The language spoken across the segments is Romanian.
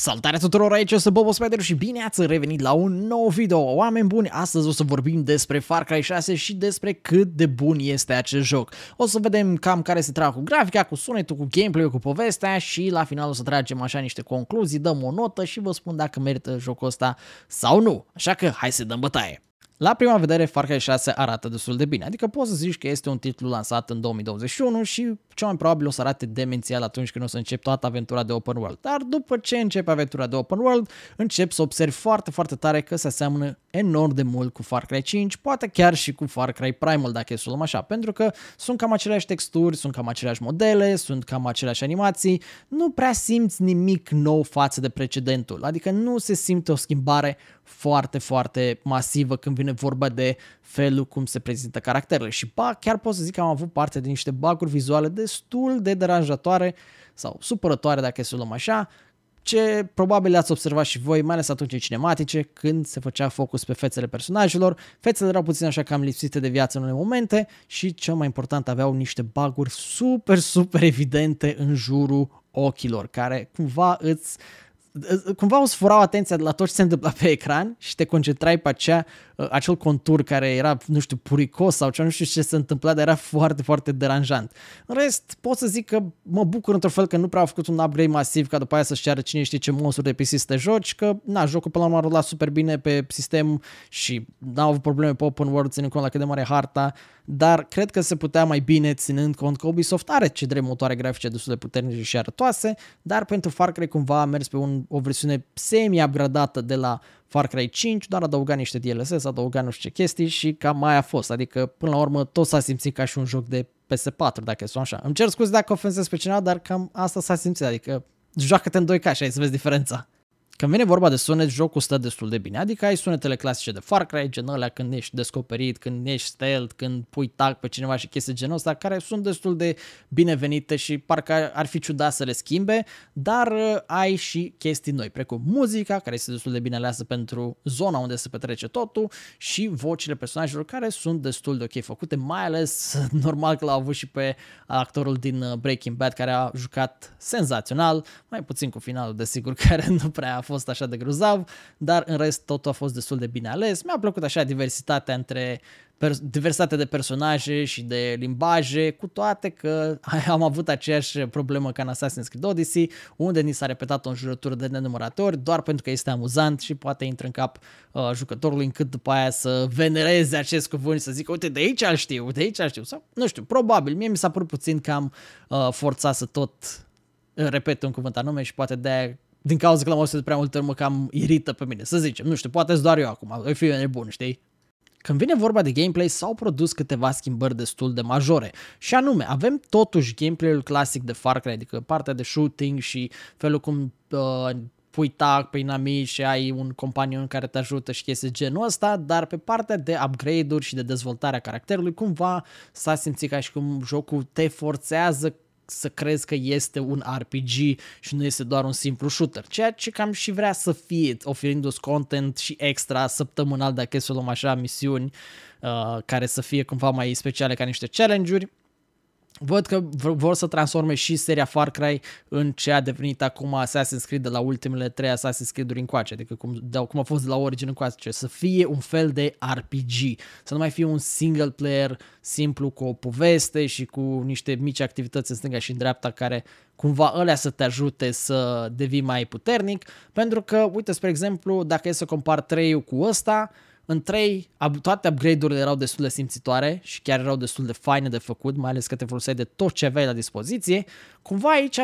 Salutare tuturor, aici sunt Bobo Spider și bine ați revenit la un nou video. Oameni buni, astăzi o să vorbim despre Far Cry 6 și despre cât de bun este acest joc. O să vedem cam care se treaba cu grafica, cu sunetul, cu gameplay-ul, cu povestea și la final o să tragem așa niște concluzii, dăm o notă și vă spun dacă merită jocul ăsta sau nu. Așa că hai să dăm bătaie! La prima vedere, Far Cry 6 arată destul de bine, adică poți să zici că este un titlu lansat în 2021 și cel mai probabil o să arate demențial atunci când o să încep toată aventura de open world. Dar după ce începe aventura de open world, încep să observi foarte, foarte tare că se aseamănă enorm de mult cu Far Cry 5, poate chiar și cu Far Cry Primal, dacă e să luăm așa, pentru că sunt cam aceleași texturi, sunt cam aceleași modele, sunt cam aceleași animații, nu prea simți nimic nou față de precedentul, adică nu se simte o schimbare foarte, foarte masivă când vine vorba de felul cum se prezintă caracterele. Și ba, chiar pot să zic că am avut parte de niște bug-uri vizuale destul de deranjatoare sau supărătoare, dacă să luăm așa, ce probabil ați observat și voi, mai ales atunci în cinematice, când se făcea focus pe fețele personajelor, fețele erau puțin așa cam lipsite de viață în unele momente și cel mai important aveau niște baguri super, super evidente în jurul ochilor, care cumva îți cumva îți furau atenția de la tot ce se întâmpla pe ecran și te concentrai pe aceea Uh, acel contur care era, nu știu, puricos sau ce nu știu ce se întâmpla, dar era foarte, foarte deranjant. În rest, pot să zic că mă bucur într-un fel că nu prea au făcut un upgrade masiv ca după aia să-și ceară cine știe ce monstru de pe să te joci, că na, jocul până la urmă a rulat super bine pe sistem și n-au avut probleme pe open world ținând cont la cât de mare harta, dar cred că se putea mai bine ținând cont că Ubisoft are ce drept motoare grafice destul de puternice și arătoase, dar pentru Far Cry cumva a mers pe un, o versiune semi-upgradată de la Far Cry 5, doar adăuga niște DLSS, adăuga nu știu ce chestii și cam mai a fost. Adică, până la urmă, tot s-a simțit ca și un joc de PS4, dacă sunt așa. Îmi cer scuze dacă ofensez pe cineva, dar cam asta s-a simțit, adică joacă-te în 2K și ai să vezi diferența. Când vine vorba de sunet, jocul stă destul de bine. Adică ai sunetele clasice de Far Cry, gen alea când ești descoperit, când ești stealth, când pui tag pe cineva și chestii genul ăsta, care sunt destul de binevenite și parcă ar fi ciudat să le schimbe, dar uh, ai și chestii noi, precum muzica, care este destul de bine aleasă pentru zona unde se petrece totul și vocile personajelor care sunt destul de ok făcute, mai ales normal că l-au avut și pe actorul din uh, Breaking Bad care a jucat senzațional, mai puțin cu finalul desigur care nu prea a fost așa de grozav, dar în rest totul a fost destul de bine ales. Mi-a plăcut așa diversitatea între pers- diversitatea de personaje și de limbaje, cu toate că am avut aceeași problemă ca în Assassin's Creed Odyssey, unde ni s-a repetat o înjurătură de nenumărate doar pentru că este amuzant și poate intră în cap uh, jucătorului încât după aia să venereze acest cuvânt și să zică, uite, de aici îl știu, de aici îl știu, sau nu știu, probabil, mie mi s-a părut puțin cam uh, forțat să tot uh, repet un cuvânt anume și poate de din cauza că l-am auzit prea ori, mă cam irită pe mine, să zicem, nu știu, poate doar eu acum, eu fiu nebun, știi? Când vine vorba de gameplay, s-au produs câteva schimbări destul de majore. Și anume, avem totuși gameplay-ul clasic de Far Cry, adică partea de shooting și felul cum uh, pui tag pe inamici și ai un companion care te ajută și chestii genul ăsta, dar pe partea de upgrade-uri și de dezvoltarea caracterului, cumva s-a simțit ca și cum jocul te forțează să crezi că este un RPG și nu este doar un simplu shooter, ceea ce cam și vrea să fie, oferindu-ți content și extra săptămânal, dacă e să luăm așa, misiuni uh, care să fie cumva mai speciale ca niște challenge-uri Văd că vor să transforme și seria Far Cry în ce a devenit acum Assassin's Creed de la ultimele trei Assassin's Creed-uri încoace, adică cum, de, cum a fost de la Origin încoace, să fie un fel de RPG, să nu mai fie un single player simplu cu o poveste și cu niște mici activități în stânga și în dreapta care cumva ălea să te ajute să devii mai puternic, pentru că, uite, spre exemplu, dacă e să compar 3 cu ăsta, în 3, toate upgrade-urile erau destul de simțitoare și chiar erau destul de faine de făcut, mai ales că te foloseai de tot ce aveai la dispoziție. Cumva aici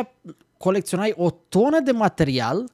colecționai o tonă de material,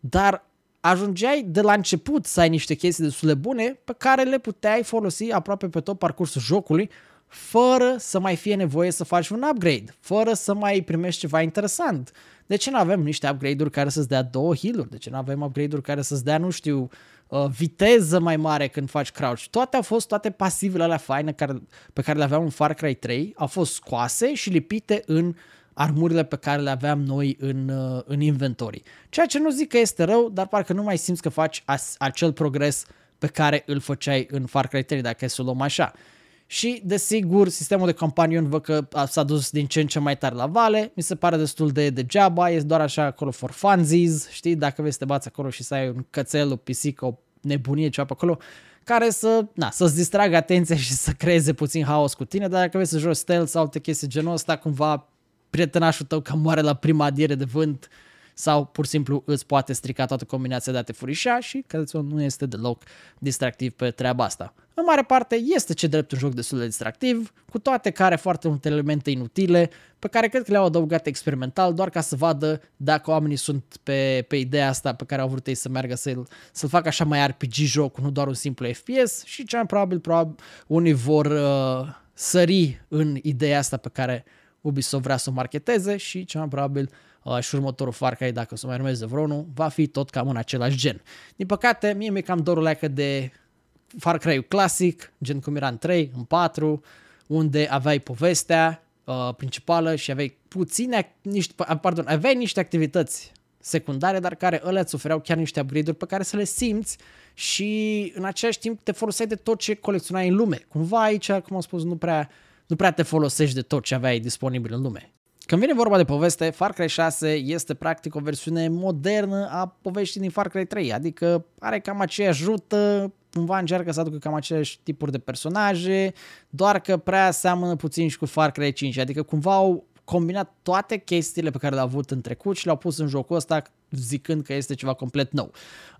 dar ajungeai de la început să ai niște chestii destul de bune pe care le puteai folosi aproape pe tot parcursul jocului, fără să mai fie nevoie să faci un upgrade, fără să mai primești ceva interesant. De ce nu avem niște upgrade-uri care să-ți dea două heal-uri? De ce nu avem upgrade-uri care să-ți dea, nu știu, uh, Uh, viteză mai mare când faci crouch. Toate au fost, toate pasivele alea faine care, pe care le aveam în Far Cry 3, au fost scoase și lipite în armurile pe care le aveam noi în, uh, în inventorii. Ceea ce nu zic că este rău, dar parcă nu mai simți că faci as, acel progres pe care îl făceai în Far Cry 3, dacă e să o luăm așa. Și, desigur, sistemul de companion văd că s-a dus din ce în ce mai tare la vale, mi se pare destul de degeaba, e doar așa acolo for funsies, știi, dacă vei să te bați acolo și să ai un cățel, o pisică, o nebunie, ceva pe acolo, care să, na, să-ți distragă atenția și să creeze puțin haos cu tine, dar dacă vrei să joci stealth sau alte chestii genul ăsta, cumva prietenașul tău că moare la prima adiere de vânt, uh, sau pur și simplu îți poate strica toată combinația de a te furișa și Călățon nu este deloc distractiv pe treaba asta. În mare parte este ce drept un joc destul de distractiv, cu toate care foarte multe elemente inutile, pe care cred că le-au adăugat experimental doar ca să vadă dacă oamenii sunt pe, pe ideea asta pe care au vrut ei să meargă să-l, să-l facă așa mai RPG joc, nu doar un simplu FPS și cea probabil, probabil unii vor uh, sări în ideea asta pe care Ubisoft vrea să o marketeze și cea probabil uh, uh, și următorul Far Cry, dacă o să mai urmeze vreunul, va fi tot cam în același gen. Din păcate, mie mi-e cam dorul leacă de Far Cry clasic, gen cum era în 3, în 4, unde aveai povestea uh, principală și aveai puține, niște, ah, pardon, aveai niște activități secundare, dar care ele îți ofereau chiar niște upgrade pe care să le simți și în același timp te foloseai de tot ce colecționai în lume. Cumva aici, cum am spus, nu prea, nu prea te folosești de tot ce aveai disponibil în lume. Când vine vorba de poveste, Far Cry 6 este practic o versiune modernă a poveștii din Far Cry 3, adică are cam aceeași rută, cumva încearcă să aducă cam aceleași tipuri de personaje, doar că prea seamănă puțin și cu Far Cry 5, adică cumva au combinat toate chestiile pe care le-au avut în trecut și le-au pus în jocul ăsta zicând că este ceva complet nou.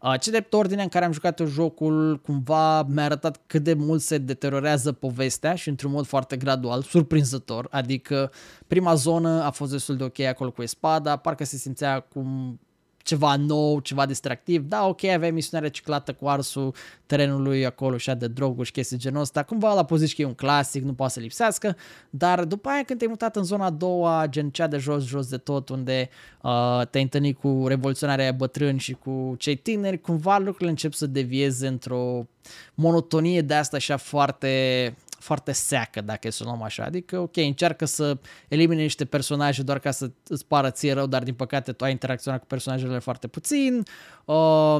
Uh, ce drept ordine în care am jucat jocul cumva mi-a arătat cât de mult se deteriorează povestea și într-un mod foarte gradual, surprinzător, adică prima zonă a fost destul de ok acolo cu espada, parcă se simțea cum ceva nou, ceva distractiv. Da, ok, aveai misiunea reciclată cu arsul terenului acolo și de droguri și chestii genul ăsta. Cumva la poziție că e un clasic, nu poate să lipsească, dar după aia când te-ai mutat în zona a doua, gen cea de jos, jos de tot, unde uh, te-ai întâlnit cu revoluționarea bătrâni și cu cei tineri, cumva lucrurile încep să devieze într-o monotonie de asta așa foarte foarte seacă, dacă să o luăm așa. Adică, ok, încearcă să elimine niște personaje doar ca să îți pară ție rău, dar din păcate tu ai interacționat cu personajele foarte puțin. Uh,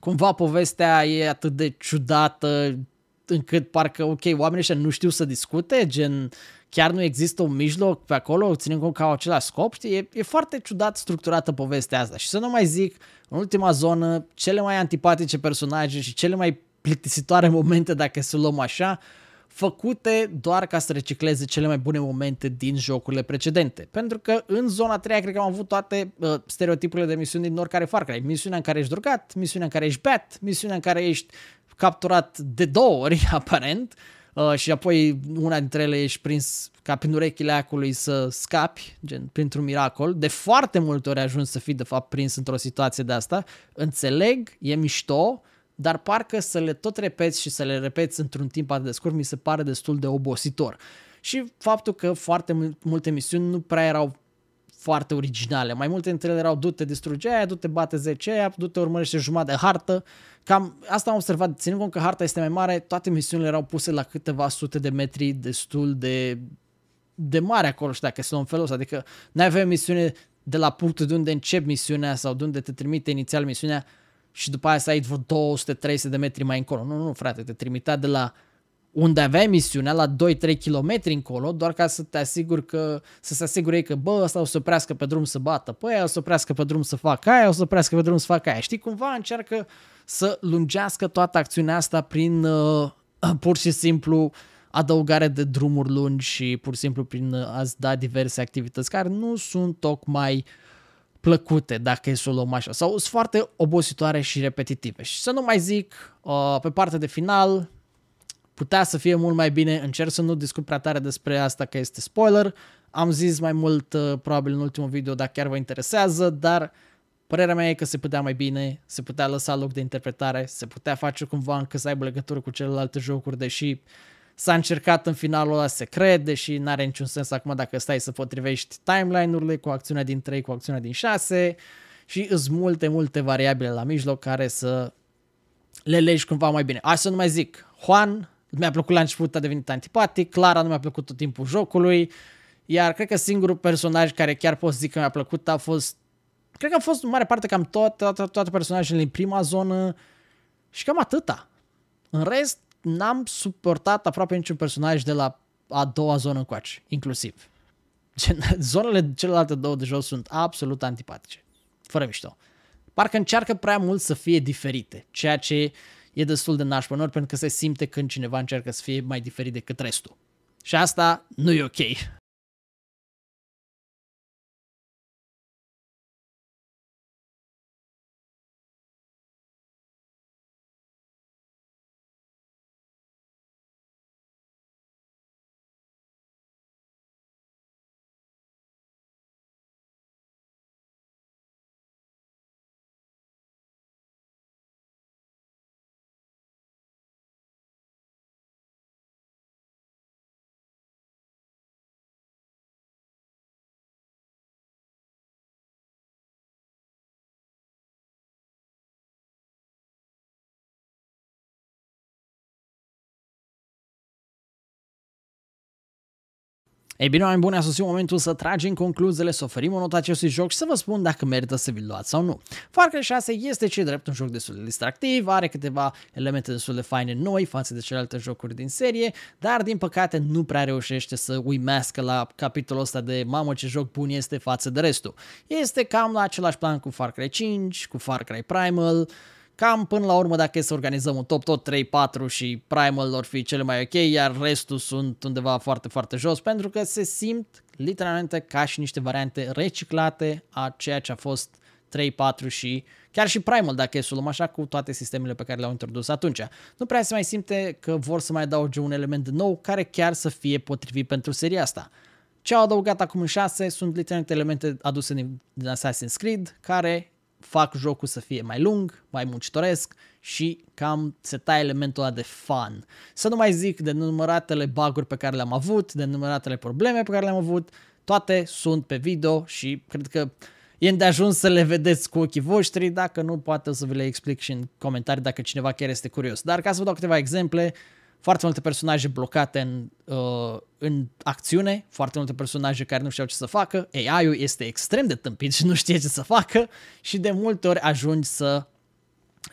cumva povestea e atât de ciudată încât parcă, ok, oamenii ăștia nu știu să discute, gen chiar nu există un mijloc pe acolo, ținând cum că au același scop, știi? E, e foarte ciudat structurată povestea asta. Și să nu mai zic, în ultima zonă, cele mai antipatice personaje și cele mai plictisitoare momente, dacă să luăm așa, făcute doar ca să recicleze cele mai bune momente din jocurile precedente. Pentru că în zona 3 cred că am avut toate uh, stereotipurile de misiuni din oricare Far Cry. Misiunea în care ești drogat, misiunea în care ești bat, misiunea în care ești capturat de două ori, aparent, uh, și apoi una dintre ele ești prins ca prin urechile acului să scapi, gen printr-un miracol. De foarte multe ori ajungi să fii, de fapt, prins într-o situație de asta. Înțeleg, e mișto, dar parcă să le tot repeți și să le repeți într-un timp atât de scurt mi se pare destul de obositor. Și faptul că foarte multe misiuni nu prea erau foarte originale. Mai multe dintre ele erau du-te distruge aia, du-te bate 10 aia, du-te urmărește jumătate de hartă. Cam asta am observat, ținând cont că harta este mai mare, toate misiunile erau puse la câteva sute de metri destul de de mare acolo și dacă se luăm felul ăsta, adică n-ai avea misiune de la punctul de unde încep misiunea sau de unde te trimite inițial misiunea și după aia să ai vreo 200-300 de metri mai încolo. Nu, nu, frate, te trimitea de la unde avea misiunea, la 2-3 km încolo, doar ca să te asigur că, să se asigure că, bă, ăsta o să oprească pe drum să bată păi aia, o să oprească pe drum să facă aia, o să oprească pe drum să facă aia. Știi, cumva încearcă să lungească toată acțiunea asta prin uh, pur și simplu adăugare de drumuri lungi și pur și simplu prin uh, a-ți da diverse activități care nu sunt tocmai uh, plăcute, dacă e să o luăm așa, sau sunt foarte obositoare și repetitive. Și să nu mai zic, uh, pe partea de final, putea să fie mult mai bine, încerc să nu discut prea tare despre asta că este spoiler, am zis mai mult uh, probabil în ultimul video dacă chiar vă interesează, dar părerea mea e că se putea mai bine, se putea lăsa loc de interpretare, se putea face cumva încă să aibă legătură cu celelalte jocuri, deși uh, s-a încercat în finalul ăla să se crede și nu are niciun sens acum dacă stai să potrivești timeline-urile cu acțiunea din 3, cu acțiunea din 6 și îs multe, multe variabile la mijloc care să le legi cumva mai bine. Așa nu mai zic, Juan mi-a plăcut la început, a devenit antipatic, Clara nu mi-a plăcut tot timpul jocului, iar cred că singurul personaj care chiar pot zic că mi-a plăcut a fost, cred că a fost în mare parte cam toate, toate, toate personajele în prima zonă și cam atâta. În rest, n-am suportat aproape niciun personaj de la a doua zonă încoace, inclusiv. Gen, zonele celelalte două de jos sunt absolut antipatice. Fără mișto. Parcă încearcă prea mult să fie diferite, ceea ce e destul de nașpa pentru că se simte când cineva încearcă să fie mai diferit decât restul. Și asta nu e ok. Ei bine, oameni buni, a sosit momentul să tragem concluziile, să oferim o notă acestui joc și să vă spun dacă merită să vi-l luați sau nu. Far Cry 6 este ce drept un joc destul de distractiv, are câteva elemente destul de faine noi față de celelalte jocuri din serie, dar din păcate nu prea reușește să uimească la capitolul ăsta de mamă ce joc bun este față de restul. Este cam la același plan cu Far Cry 5, cu Far Cry Primal, Cam până la urmă dacă e să organizăm un top, tot 3-4 și Primal lor fi cele mai ok, iar restul sunt undeva foarte, foarte jos, pentru că se simt literalmente ca și niște variante reciclate a ceea ce a fost 3, 4 și chiar și Primal, dacă e să luăm așa, cu toate sistemele pe care le-au introdus atunci. Nu prea se mai simte că vor să mai adauge un element nou care chiar să fie potrivit pentru seria asta. Ce au adăugat acum în 6 sunt literalmente elemente aduse din Assassin's Creed, care fac jocul să fie mai lung, mai muncitoresc și cam se taie elementul ăla de fun. Să nu mai zic de număratele baguri pe care le-am avut, de număratele probleme pe care le-am avut, toate sunt pe video și cred că e ajuns să le vedeți cu ochii voștri, dacă nu poate o să vi le explic și în comentarii dacă cineva chiar este curios. Dar ca să vă dau câteva exemple, foarte multe personaje blocate în, uh, în acțiune, foarte multe personaje care nu știau ce să facă, AI-ul este extrem de tâmpit și nu știe ce să facă și de multe ori ajungi să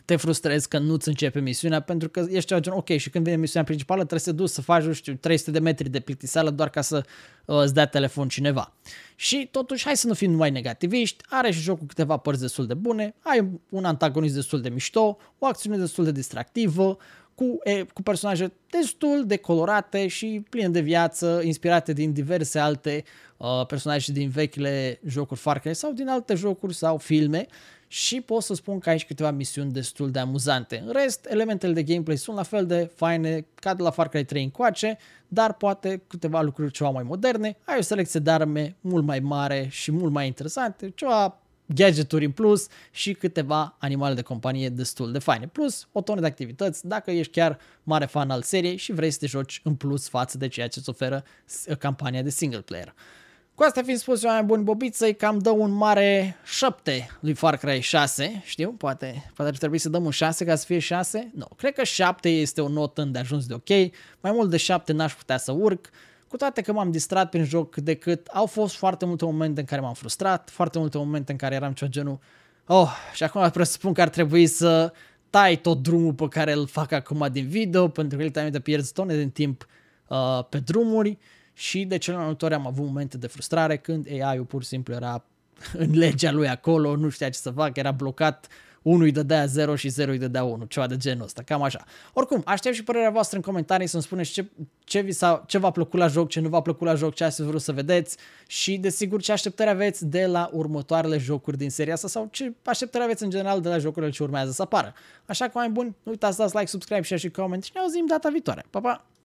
te frustrezi că nu-ți începe misiunea pentru că ești ceva gen, ok, și când vine misiunea principală trebuie să te duci să faci, nu știu, 300 de metri de plictiseală doar ca să uh, îți dea telefon cineva. Și totuși, hai să nu fim numai negativiști, are și jocul câteva părți destul de bune, ai un antagonist destul de mișto, o acțiune destul de distractivă, uh, cu, e, cu personaje destul de colorate și pline de viață, inspirate din diverse alte uh, personaje din vechile jocuri Far Cry sau din alte jocuri sau filme și pot să spun că aici câteva misiuni destul de amuzante. În rest, elementele de gameplay sunt la fel de faine ca de la Far Cry 3 încoace, dar poate câteva lucruri ceva mai moderne, ai o selecție de arme mult mai mare și mult mai interesante, ceva gadgeturi în plus și câteva animale de companie destul de faine. Plus o tonă de activități dacă ești chiar mare fan al seriei și vrei să te joci în plus față de ceea ce îți oferă campania de single player. Cu asta fiind spus, bun bobiță, îi cam dă un mare 7 lui Far Cry 6, știu, poate, poate ar trebui să dăm un 6 ca să fie 6, nu, cred că 7 este o notă ajuns de ok, mai mult de 7 n-aș putea să urc, cu toate că m-am distrat prin joc cât de cât, au fost foarte multe momente în care m-am frustrat, foarte multe momente în care eram ceva genul Oh, și acum presupun că ar trebui să tai tot drumul pe care îl fac acum din video, pentru că el te de pierzi tone din timp uh, pe drumuri și de cele mai multe ori am avut momente de frustrare când AI-ul pur și simplu era în legea lui acolo, nu știa ce să fac, era blocat uh, 1 îi dădea 0 și 0 îi dădea 1, ceva de genul ăsta, cam așa. Oricum, aștept și părerea voastră în comentarii să-mi spuneți ce, ce, vi ce v-a plăcut la joc, ce nu v-a plăcut la joc, ce ați vrut să vedeți și desigur ce așteptări aveți de la următoarele jocuri din seria asta sau ce așteptări aveți în general de la jocurile ce urmează să apară. Așa că mai bun, nu uitați să dați like, subscribe, share și comment și ne auzim data viitoare. Pa, pa!